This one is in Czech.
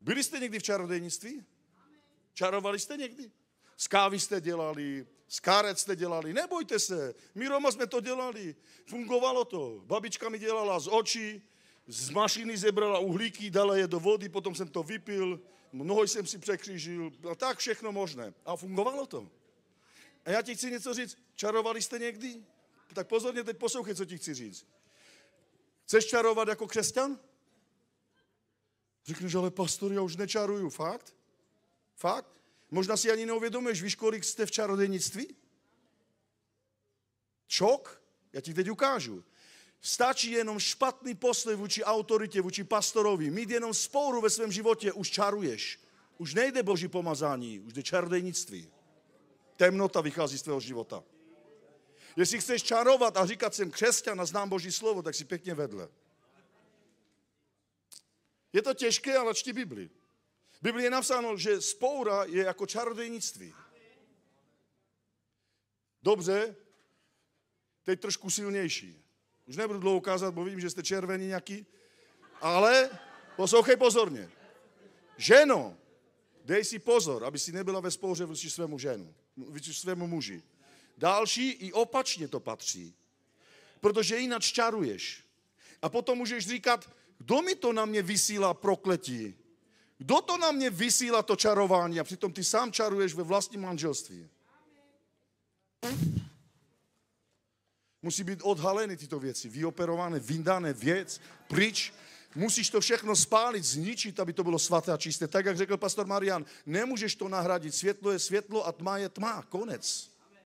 Byli jste někdy v čarodějnictví? Čarovali jste někdy? Z kávy jste dělali, z karet jste dělali, nebojte se. My Roma jsme to dělali, fungovalo to. Babička mi dělala z očí, z mašiny zebrala uhlíky, dala je do vody, potom jsem to vypil, mnoho jsem si překřížil, a tak všechno možné. A fungovalo to. A já ti chci něco říct, čarovali jste někdy? Tak pozorně teď poslouchej, co ti chci říct. Chceš čarovat jako křesťan? Řekneš, ale pastor, já už nečaruju. Fakt? Fakt? Možná si ani neuvědomuješ, víš, kolik jste v čarodějnictví? Čok? Já ti teď ukážu. Stačí jenom špatný postoj vůči autoritě, vůči pastorovi. Mít jenom spouru ve svém životě, už čaruješ. Už nejde boží pomazání, už jde čarodějnictví. Temnota vychází z tvého života. Jestli chceš čarovat a říkat, jsem křesťan a znám boží slovo, tak si pěkně vedle. Je to těžké, ale čti Bibli. Bibli je napsáno, že spoura je jako čarodějnictví. Dobře, teď trošku silnější. Už nebudu dlouho ukázat, bo vím, že jste červení nějaký, ale poslouchej pozorně. Ženo, dej si pozor, aby si nebyla ve spouře vůči svému ženu, vůči svému muži. Další i opačně to patří, protože jinak čaruješ. A potom můžeš říkat, kdo mi to na mě vysílá prokletí? Kdo to na mě vysílá to čarování? A přitom ty sám čaruješ ve vlastním manželství. Musí být odhaleny tyto věci, vyoperované, vyndané věc, pryč. Musíš to všechno spálit, zničit, aby to bylo svaté a čisté. Tak, jak řekl pastor Marian, nemůžeš to nahradit. Světlo je světlo a tma je tma. Konec.